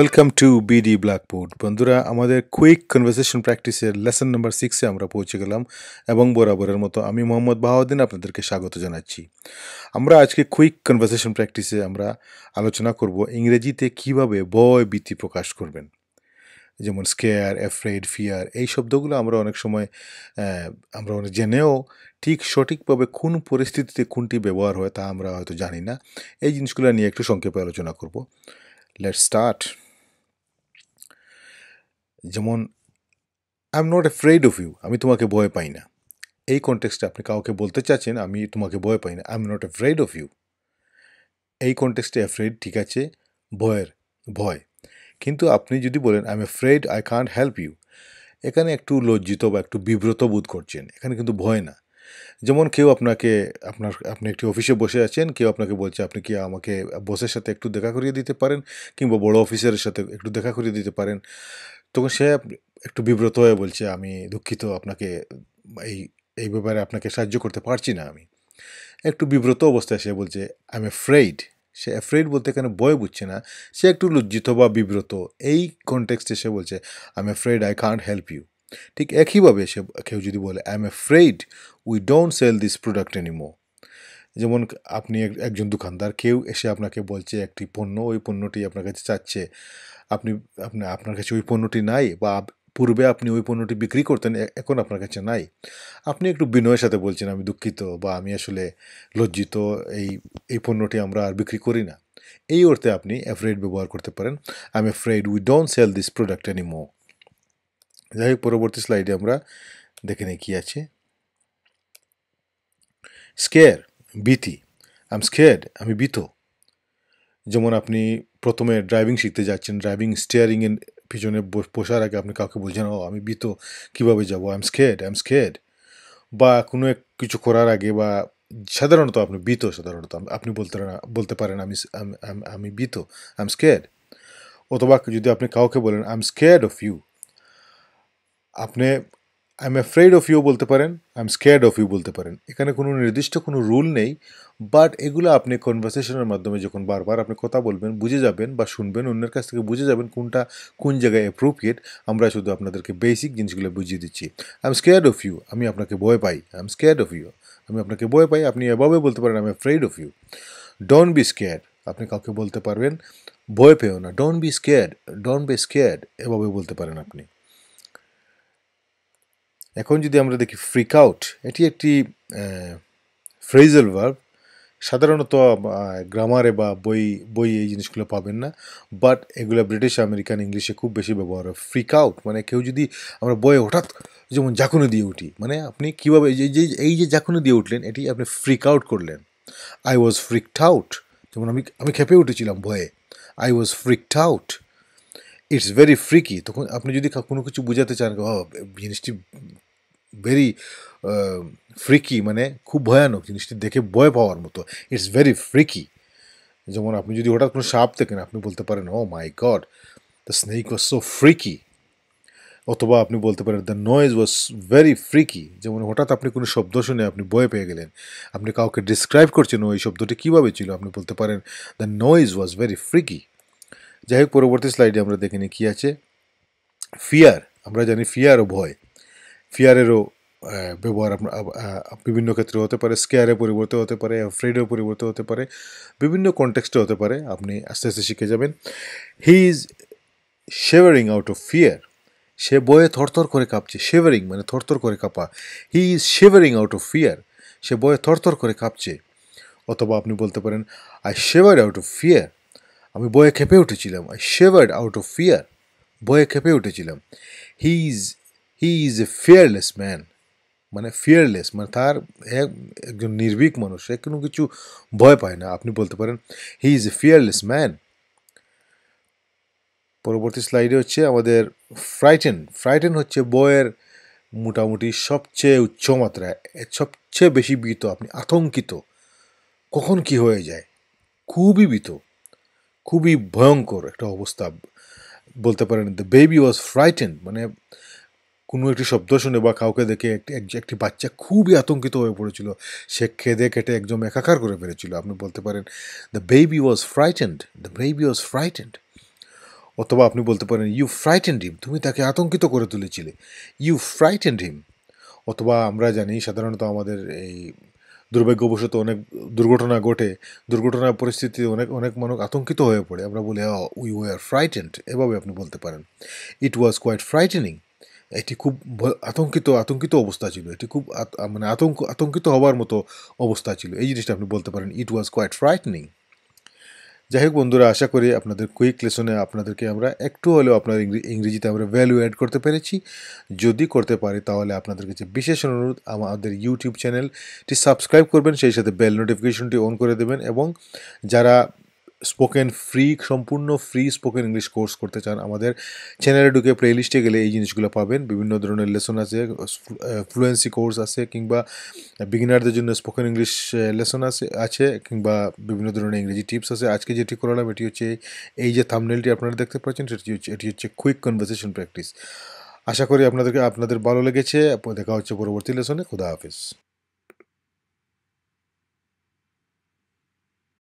welcome to BD blackboard বন্ধুরা আমাদের quick conversation প্র্যাকটিসের লেসন নাম্বার সিক্সে আমরা পৌঁছে গেলাম এবং বরাবরের মতো আমি মোহাম্মদ বাহাউদ্দিন আপনাদেরকে স্বাগত জানাচ্ছি আমরা আজকে কুইক কনভারসেশন প্র্যাকটিসে আমরা আলোচনা করব ইংরেজিতে কিভাবে বয় বৃত্তি প্রকাশ করবেন যেমন স্কেয়ার অ্যাফ্রেড ফিয়ার এই শব্দগুলো আমরা অনেক সময় আমরা অনেক জেনেও ঠিক সঠিকভাবে কোন পরিস্থিতিতে কোনটি ব্যবহার হয় তা আমরা হয়তো জানি না এই জিনিসগুলো নিয়ে একটু সংক্ষেপে আলোচনা করব লেট স্টার্ট যেমন I am not afraid of you আমি তোমাকে ভয় পাই না এই কনটেক্সটে আপনি কাউকে বলতে চাচ্ছেন আমি তোমাকে ভয় পাই না I am not afraid of you এই কনটেক্সটে অ্যাফ্রেড ঠিক আছে ভয়ের ভয় কিন্তু আপনি যদি বলেন I am afraid I can't help you এখানে একটু লজ্জিত বা একটু বিব্রত বোধ করছেন এখানে কিন্তু ভয় না যেমন কেউ আপনাকে আপনার আপনি একটি অফিসে বসে আছেন কেউ আপনাকে বলছে আপনি কি আমাকে বসের সাথে একটু দেখা করিয়ে দিতে পারেন কিংবা বড় অফিসারের সাথে একটু দেখা করিয়ে দিতে পারেন তখন সে একটু বিব্রত হয়ে বলছে আমি দুঃখিত আপনাকে এই এই ব্যাপারে আপনাকে সাহায্য করতে পারছি না আমি একটু বিব্রত অবস্থায় সে বলছে আই এম এফ্রেইড সে অ্যাফ্রেড বলতে এখানে বয় বুঝছে না সে একটু লজ্জিত বা বিব্রত এই কনটেক্সটে সে বলছে I am afraid I can't help you ঠিক একইভাবে সে কেউ যদি বলে I am afraid we don't sell this product anymore যেমন আপনি একজন দোকানদার কেউ এসে আপনাকে বলছে একটি পণ্য ওই পণ্যটি আপনার কাছে চাচ্ছে আপনি আপনি আপনার কাছে ওই পণ্যটি নাই বা পূর্বে আপনি ওই পণ্যটি বিক্রি করতেন এখন আপনার কাছে নাই আপনি একটু বিনয়ের সাথে বলছেন আমি দুঃখিত বা আমি আসলে লজ্জিত এই এই পণ্যটি আমরা আর বিক্রি করি না এই অর্থে আপনি অ্যাফ্রেড ব্যবহার করতে পারেন am afraid we don't sell this product anymore যাই হোক পরবর্তী স্লাইডে আমরা দেখে নিই কী আছে স্কেয়ার বিতি আম স্কেয়ার্ড আমি বিত যেমন আপনি প্রথমে ড্রাইভিং শিখতে যাচ্ছেন ড্রাইভিং স্টিয়ারিংয়ের পিছনে বসার আগে আপনি কাউকে বলছেন ও আমি বিত কীভাবে যাবো I am scared I am scared বা কোনো এক কিছু করার আগে বা সাধারণত আপনি বিত সাধারণত আপনি বলতে না বলতে পারেন আমি আমি বিত আই এম স্কেড অথবা যদি আপনি কাউকে বলেন I am scared of you আপনি I am afraid of you বলতে পারেন I am scared of you বলতে পারেন এখানে কোনো নির্দিষ্ট কোনো রুল নেই বাট এগুলো আপনি কনভার্সেশনের মাধ্যমে যখন বারবার আপনি কথা বলবেন বুঝে যাবেন বা শুনবেন অন্যের কাছ থেকে বুঝে যাবেন কোনটা কোন জায়গায় অ্যাপ্রোপ্রিয়েট আমরা শুধু আপনাদেরকে বেসিক জিনিসগুলো বুঝিয়ে দিচ্ছি I am scared of you আমি আপনাকে ভয় পাই I am scared of you আমি আপনাকে ভয় পাই আপনি এভাবে বলতে পারেন I am afraid of you don't be scared আপনি কাউকে বলতে পারবেন ভয় পেও না don't be scared don't be scared এভাবে বলতে পারেন আপনি এখন যদি আমরা দেখি ফ্রিক আউট এটি একটি ফ্রেজাল ভার্ব সাধারণত গ্রামারে বা বই বই এই জিনিসগুলো পাবেন না বাট এগুলো ব্রিটিশ আমেরিকান ইংলিশে খুব বেশি ব্যবহার হয় ফ্রিক আউট মানে কেউ যদি আমরা বইয়ে হঠাৎ যেমন ঝাঁকুনি দিয়ে উঠি মানে আপনি কীভাবে যে এই যে ঝাঁকুনি দিয়ে উঠলেন এটি আপনি ফ্রিক আউট করলেন আই ওয়াজ ফ্রিকড আউট যেমন আমি আমি খেপে উঠেছিলাম ভয়ে I was freaked out it's very freaky তখন আপনি যদি কোনো কিছু বোঝাতে চান জিনিসটি ভেরি ফ্রিকি মানে খুব ভয়ানক জিনিসটি দেখে ভয় পাওয়ার মতো ইটস ভেরি ফ্রিকি যেমন আপনি যদি হঠাৎ কোনো সাপ দেখেন আপনি বলতে পারেন oh my God the snake was so freaky অথবা আপনি বলতে পারেন the noise was very freaky যেমন হঠাৎ আপনি কোনো শব্দ শুনে আপনি বয়ে পেয়ে গেলেন আপনি কাউকে ডিসক্রাইব করছেন ওই শব্দটি কীভাবে ছিল আপনি বলতে পারেন the noise was very freaky যাই হোক পরবর্তী স্লাইডে আমরা দেখে নিই কী আছে ফিয়ার আমরা জানি ফিয়ার ও ভয় ফিয়ারেরও ব্যবহার বিভিন্ন ক্ষেত্রে হতে পারে স্কেয়ারে পরিবর্তে হতে পারে ফ্রেডেও পরিবর্তে হতে পারে বিভিন্ন কনটেক্সটে হতে পারে আপনি আস্তে আস্তে শিখে যাবেন he is shivering out of fear সে বয়ে থরথর করে কাঁপছে শেভারিং মানে থরথর করে কাঁপা he is shivering out of fear সে বয়ে থরথর করে কাঁপছে অথবা আপনি বলতে পারেন I shiver out of fear আমি বয়ে খেপে উঠেছিলাম I shivered out of fear বয়ে খেপে উঠেছিলাম he is he is a fearless man মানে ফিয়ারলেস মানে তার একজন নির্ভীক মানুষ সে কোনো কিছু ভয় পায় না আপনি বলতে পারেন he is a fearless man পরবর্তী স্লাইডে হচ্ছে আমাদের ফ্রাইটেন ফ্রাইটেন হচ্ছে বয়ের মোটামুটি সবচেয়ে উচ্চমাত্রা সবচেয়ে বেশি বিত আপনি আতঙ্কিত কখন কি হয়ে যায় খুবই বিত খুবই ভয়ঙ্কর একটা অবস্থা বলতে পারেন দ্য বেবি ওয়াজ ফ্রাইটেন মানে কোনো একটি শব্দ শুনে বা কাউকে দেখে একটি একটি বাচ্চা খুবই আতঙ্কিত হয়ে পড়েছিল সে খেদে কেটে একদম একাকার করে ফেলেছিল আপনি বলতে পারেন the baby was frightened the baby was frightened অথবা আপনি বলতে পারেন ইউ ফ্রাইটেন্ড হিম তুমি তাকে আতঙ্কিত করে তুলেছিলে ইউ ফ্রাইটেন্ড হিম অথবা আমরা জানি সাধারণত আমাদের এই দুর্ভাগ্যবশত অনেক দুর্ঘটনা ঘটে দুর্ঘটনার পরিস্থিতি অনেক অনেক মানুষ আতঙ্কিত হয়ে পড়ে আমরা বলি উই ওয়ার ফ্রাইটেন্ড এভাবে আপনি বলতে পারেন ইট ওয়াজ কোয়াইট ফ্রাইটেনিং এটি খুব আতঙ্কিত আতঙ্কিত অবস্থা ছিল এটি খুব মানে আতঙ্ক আতঙ্কিত হওয়ার মতো অবস্থা ছিল এই জিনিসটা আপনি বলতে পারেন ইট ওয়াজ কোয়াইট ফ্রাইটেনিং যাই হোক বন্ধুরা আশা করি আপনাদের কুইক লেসনে আপনাদেরকে আমরা একটু হলেও আপনার ইংরেজিতে আমরা ভ্যালু অ্যাড করতে পেরেছি যদি করতে পারি তাহলে আপনাদের কাছে বিশেষ অনুরোধ আমাদের ইউটিউব চ্যানেলটি সাবস্ক্রাইব করবেন সেই সাথে বেল নোটিফিকেশনটি অন করে দেবেন এবং যারা স্পোকেন ফ্রি সম্পূর্ণ ফ্রি স্পোকেন ইংলিশ কোর্স করতে চান আমাদের চ্যানেলে ঢুকে প্লে লিস্টে গেলে এই জিনিসগুলো পাবেন বিভিন্ন ধরনের লেসন আছে ফ্লুয়েন্সি কোর্স আছে কিংবা বিগিনারদের জন্য স্পোকেন ইংলিশ লেসন আছে আছে কিংবা বিভিন্ন ধরনের ইংরেজি টিপস আছে আজকে যেটি করালাম এটি হচ্ছে এই যে থামনেলটি আপনারা দেখতে পাচ্ছেন সেটি হচ্ছে এটি হচ্ছে কুইক কনভারসেশন প্র্যাকটিস আশা করি আপনাদেরকে আপনাদের ভালো লেগেছে দেখা হচ্ছে পরবর্তী লেসনে খুদা হাফিজ